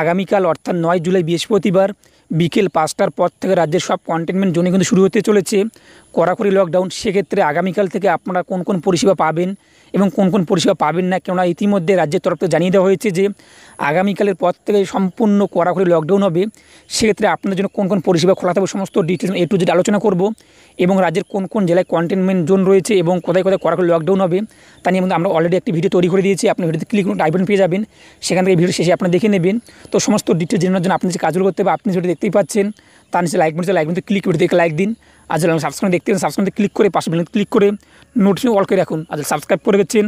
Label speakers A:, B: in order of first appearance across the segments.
A: আগামীকাল অর্থাৎ নয় জুলাই বৃহস্পতিবার বিকেল পাঁচটার পর থেকে রাজ্যের সব কন্টেনমেন্ট জোনে কিন্তু শুরু হতে চলেছে কড়াকড়ি লকডাউন সেক্ষেত্রে আগামীকাল থেকে আপনারা কোন কোন পরিষেবা পাবেন এবং কোন কোন পরিষেবা পাবেন না কেননা ইতিমধ্যে রাজ্যের তরফ থেকে জানিয়ে দেওয়া হয়েছে যে আগামীকালের পর থেকে সম্পূর্ণ কড়াকড়ি লকডাউন হবে সেক্ষেত্রে আপনাদের জন্য কোন কোন পরিষেবা খোলা থাকবে সমস্ত ডিটেলস এ টু জেড আলোচনা করব এবং রাজ্যের কোন কোন জেলায় কন্টেনমেন্ট জোন রয়েছে এবং কোথায় কোথায় কড়াকড়ি লকডাউন হবে তা নিয়ে আমরা অলরেডি একটি ভিডিও তৈরি করে দিয়েছি আপনি ভিডিওতে ক্লিক করুন আইবন পেয়ে যাবেন সেখান থেকে ভিডিও শেষে আপনি দেখে নেবেন তো সমস্ত ডিটেলস জেনার জন্য আপনি যে কাজগুলো করতে হবে আপনি সেটা দেখতেই পাচ্ছেন তার নিচে লাইক বলতে লাইক ক্লিক করে দেখে লাইক দিন আর আমি সাবস্ক্রাইব দেখতে সাবস্ক্রাইবে ক্লিক করে পাশে বেলেন ক্লিক করে নোটিফিকেশন অল করে রাখুন আজ সাবস্ক্রাইব করে গেছেন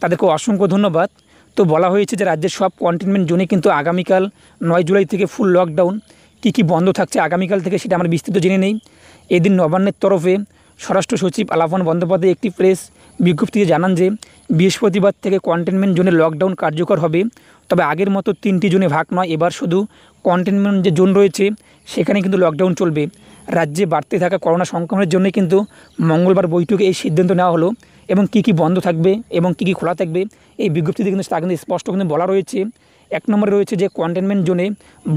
A: তাদেরকে অসংখ্য ধন্যবাদ তো বলা হয়েছে যে রাজ্যের সব কন্টেনমেন্ট জোনে কিন্তু আগামীকাল নয় জুলাই থেকে ফুল লকডাউন কী কী বন্ধ থাকছে আগামীকাল থেকে সেটা আমরা বিস্তৃত জেনে নেই এদিন নবান্নের তরফে স্বরাষ্ট্র সচিব আলাপন বন্দ্যোপাধ্যায় একটি প্রেস বিজ্ঞপ্তিতে জানান যে বৃহস্পতিবার থেকে কন্টেনমেন্ট জোনে লকডাউন কার্যকর হবে তবে আগের মতো তিনটি জোনে ভাগ নয় এবার শুধু কন্টেনমেন্ট যে জোন রয়েছে সেখানে কিন্তু লকডাউন চলবে রাজ্যে বাড়তে থাকা করোনা সংক্রমণের জন্য কিন্তু মঙ্গলবার বৈঠকে এই সিদ্ধান্ত নেওয়া হলো এবং কি কি বন্ধ থাকবে এবং কি কি খোলা থাকবে এই বিজ্ঞপ্তিতে কিন্তু তা কিন্তু স্পষ্ট কিন্তু বলা রয়েছে এক নম্বরে রয়েছে যে কন্টেনমেন্ট জোনে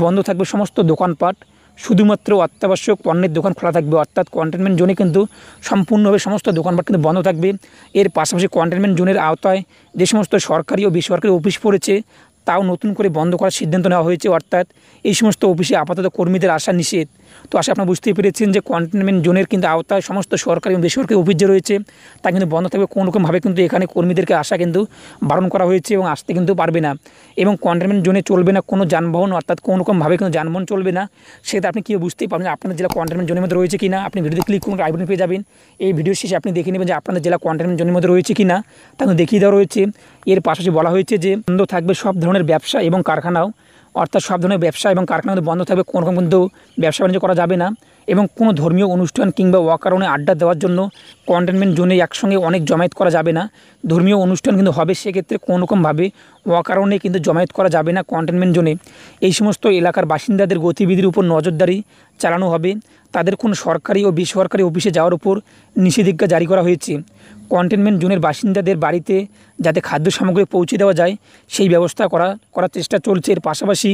A: বন্ধ থাকবে সমস্ত দোকানপাট শুধুমাত্র অত্যাবশ্যক পণ্যের দোকান খোলা থাকবে অর্থাৎ কন্টেনমেন্ট জোনে কিন্তু সম্পূর্ণভাবে সমস্ত দোকানপাট কিন্তু বন্ধ থাকবে এর পাশাপাশি কন্টেনমেন্ট জোনের আওতায় যে সমস্ত সরকারি ও বেসরকারি অফিস পড়েছে তাও নতুন করে বন্ধ করার সিদ্ধান্ত নেওয়া হয়েছে অর্থাৎ এই সমস্ত অফিসে আপাতত কর্মীদের আসা নিষেধ তো আশা আপনারা বুঝতেই পেরেছেন যে কন্টেনমেন্ট জোনের কিন্তু আওতায় সমস্ত সরকারি এবং বেসরকারি অফিস যে রয়েছে তা কিন্তু বন্ধ থাকবে কোনো রকমভাবে কিন্তু এখানে কর্মীদেরকে আসা কিন্তু বারণ করা হয়েছে এবং আসতে কিন্তু পারবে না এবং কন্টেনমেন্ট জোনে চলবে না কোনো যানবাহন অর্থাৎ কোনো রকমভাবে কিন্তু যানবাহন চলবে না সেটা আপনি কেউ বুঝতেই পারবেন আপনার জেলা কন্টেনমেন্ট জোনের মধ্যে রয়েছে কি না আপনি ভিডিওতে ক্লিক করুন আইবন পেয়ে যাবেন এই ভিডিও শেষে আপনি দেখে নেবেন যে আপনার জেলা কন্টেনমেন্ট জোনের মধ্যে রয়েছে কি না তা দেখিয়ে দেওয়া রয়েছে এর পাশাপাশি বলা হয়েছে যে বন্ধ থাকবে সব ধরনের ব্যবসা এবং কারখানাও অর্থাৎ সব ধরনের ব্যবসা এবং কারখানা বন্ধ থাকবে কোনো রকম কিন্তু ব্যবসা বাণিজ্য করা যাবে না এবং কোনো ধর্মীয় অনুষ্ঠান কিংবা কারণে আড্ডা দেওয়ার জন্য কন্টেনমেন্ট জোনে একসঙ্গে অনেক জমায়েত করা যাবে না ধর্মীয় অনুষ্ঠান কিন্তু হবে সেক্ষেত্রে কোনো রকমভাবে কারণে কিন্তু জমায়েত করা যাবে না কন্টেনমেন্ট জোনে এই সমস্ত এলাকার বাসিন্দাদের গতিবিধির উপর নজরদারি চালানো হবে তাদের কোন সরকারি ও বেসরকারি অফিসে যাওয়ার উপর নিষেধাজ্ঞা জারি করা হয়েছে কন্টেনমেন্ট জোনের বাসিন্দাদের বাড়িতে যাতে খাদ্য সামগ্রী পৌঁছে দেওয়া যায় সেই ব্যবস্থা করা করার চেষ্টা চলছে এর পাশাপাশি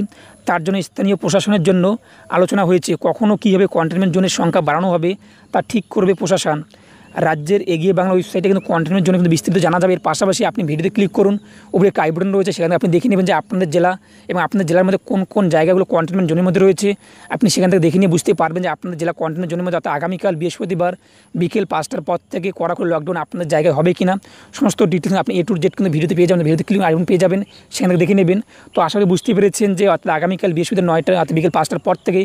A: তার জন্য স্থানীয় প্রশাসনের জন্য আলোচনা হয়েছে কখনও কীভাবে কন্টেনমেন্ট জোনের সংখ্যা বাড়ানো হবে তা ঠিক করবে প্রশাসন রাজ্যের এগিয়ে বাংলা ওয়েবসাইটে কিন্তু কন্টেন্টের জন্য কিন্তু বিস্তৃত জানা যাবে এর পাশাপাশি আপনি ভিডিওতে ক্লিক করুন উপরে কাই রয়েছে সেখানে আপনি দেখে নেবেন যে আপনাদের জেলা এবং আপনাদের জেলার মধ্যে কোন কোন জায়গাগুলো কন্টেন্টের জোনের মধ্যে রয়েছে আপনি সেখান থেকে দেখে নিয়ে বুঝতে পারবেন যে আপনাদের জেলা কন্টেন্টের জোনের মধ্যে অর্থাৎ আগামীকাল বৃহস্পতিবার বিকেল পাঁচটার পর থেকে কড়াকড়ি লকডাউন আপনার জায়গায় হবে কিনা সমস্ত ডিটেলস আপনি এ টু জেড কিন্তু ভিডিওতে পেয়ে যাবেন ভিডিওতে ক্লিক আইবন পেয়ে যাবেন সেখান থেকে দেখে নেবেন তো আসলে বুঝতে পেরেছেন যে অর্থাৎ আগামীকাল বৃহস্পতিবার নয়টা অর্থাৎ বিকেল পাঁচটার পর থেকে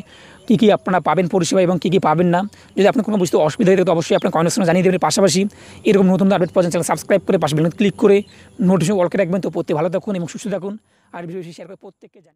A: কী কী আপনারা পাবেন পরিষেবা এবং কী কী পাবেন না যদি আপনার কোনো বুঝতে অসুবিধা হয়ে থাকে অবশ্যই আপনার কমেন্ট জানিয়ে দেবেন পাশাপাশি এরকম নতুন আপডেট পাওয়া চ্যানেল সাবস্ক্রাইব করে পাশে বেলুন ক্লিক করে নোটিফিকেশন অলকে রাখবেন তো প্রত্যেক ভালো থাকুন এবং সুস্থ থাকুন আর বিষয়ে শেয়ার করে প্রত্যেককে জানি